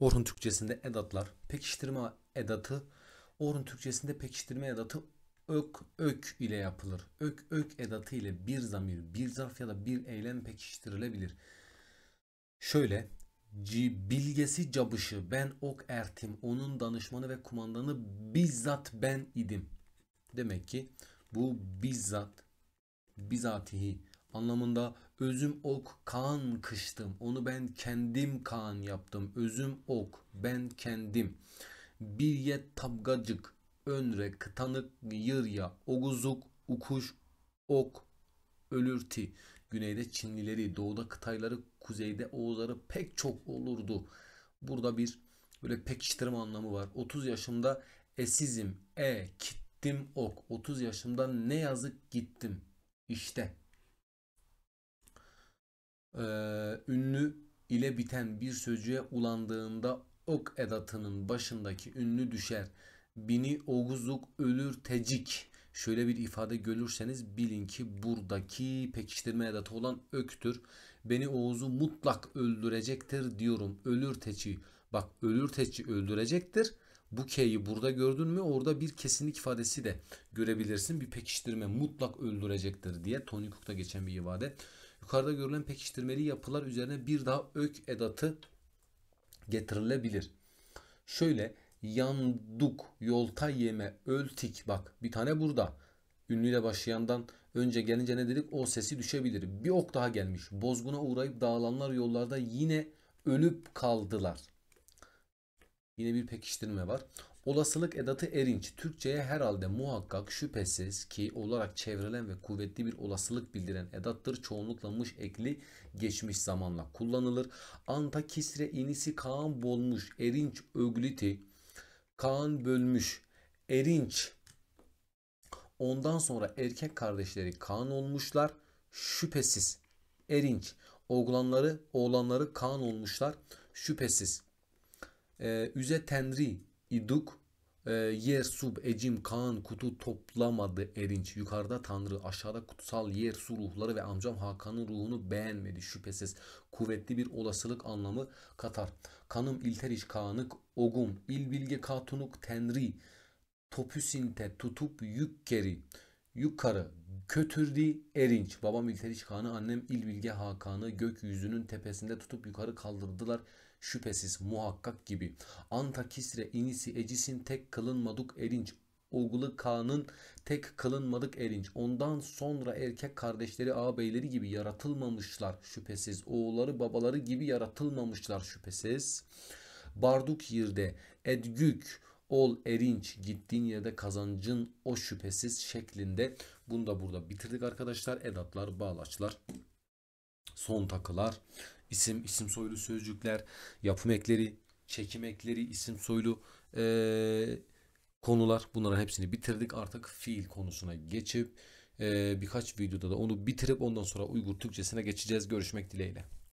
Orhun Türkçesinde edatlar, pekiştirme edatı, Orhun Türkçesinde pekiştirme edatı ök ök ile yapılır. Ök ök edatı ile bir zamir, bir zarf ya da bir eylem pekiştirilebilir. Şöyle bilgesi cabışı ben ok ertim onun danışmanı ve kumandanı bizzat ben idim. Demek ki bu bizzat bizatihi anlamında Özüm ok kan kıştım. Onu ben kendim kan yaptım. Özüm ok ben kendim. Bir yet tabgacık önre kıtanık yır yırya oguzuk ukuş ok ölürti. Güneyde Çinlileri, doğuda kıtayları, kuzeyde Oğuzları pek çok olurdu. Burada bir böyle pekiştirme anlamı var. 30 yaşımda esizim, e, kittim ok. 30 yaşımda ne yazık gittim. İşte e, ünlü ile biten bir sözcüğe ulandığında ok edatının başındaki ünlü düşer. Bini oguzluk ölür tecik. Şöyle bir ifade görürseniz bilin ki buradaki pekiştirme edatı olan öktür. Beni Oğuz'u mutlak öldürecektir diyorum. Ölür teçi. Bak ölür teçi öldürecektir. Bu K'yi burada gördün mü orada bir kesinlik ifadesi de görebilirsin. Bir pekiştirme mutlak öldürecektir diye Tony Cook'ta geçen bir ifade. Yukarıda görülen pekiştirmeli yapılar üzerine bir daha ök edatı getirilebilir. Şöyle yanduk, yolta yeme, öltik bak bir tane burada. Ünlüyle başlayandan önce gelince ne dedik? O sesi düşebilir. Bir ok daha gelmiş. Bozguna uğrayıp dağılanlar yollarda yine ölüp kaldılar. Yine bir pekiştirme var. Olasılık edatı erinç. Türkçe'ye herhalde muhakkak şüphesiz ki olarak çevrilen ve kuvvetli bir olasılık bildiren edattır. Çoğunlukla mış ekli geçmiş zamanla kullanılır. Anta kisre inisi Kaan bolmuş. Erinç ögliti. Kaan bölmüş. Erinç. Ondan sonra erkek kardeşleri Kaan olmuşlar. Şüphesiz. Erinç. Oğlanları, oğlanları Kaan olmuşlar. Şüphesiz. Ee, üze tenri iduk e, yer sub ecim kan, kutu toplamadı erinç. Yukarıda tanrı aşağıda kutsal yer su ruhları ve amcam Hakan'ın ruhunu beğenmedi şüphesiz. Kuvvetli bir olasılık anlamı katar. Kanım ilteriş kanık, ogum il bilge katunuk tenri topüsinte tutup yükkeri yukarı Kötürdi Erinç. Babam Yükseliş Kağan'ı, annem İlbilge Hakan'ı gökyüzünün tepesinde tutup yukarı kaldırdılar. Şüphesiz muhakkak gibi. Anta Kisre inisi Ecis'in tek kılınmadık Erinç. Oğlu Kaan'ın tek kılınmadık Erinç. Ondan sonra erkek kardeşleri ağabeyleri gibi yaratılmamışlar şüphesiz. Oğulları babaları gibi yaratılmamışlar şüphesiz. Barduk Yirde, Edgük, Ol erinç gittiğin yerde kazancın o şüphesiz şeklinde. Bunu da burada bitirdik arkadaşlar. Edatlar, bağlaçlar, son takılar, isim, isim soylu sözcükler, yapım ekleri, çekim ekleri, isim soylu ee, konular. Bunların hepsini bitirdik. Artık fiil konusuna geçip e, birkaç videoda da onu bitirip ondan sonra Uygur Türkçesine geçeceğiz. Görüşmek dileğiyle.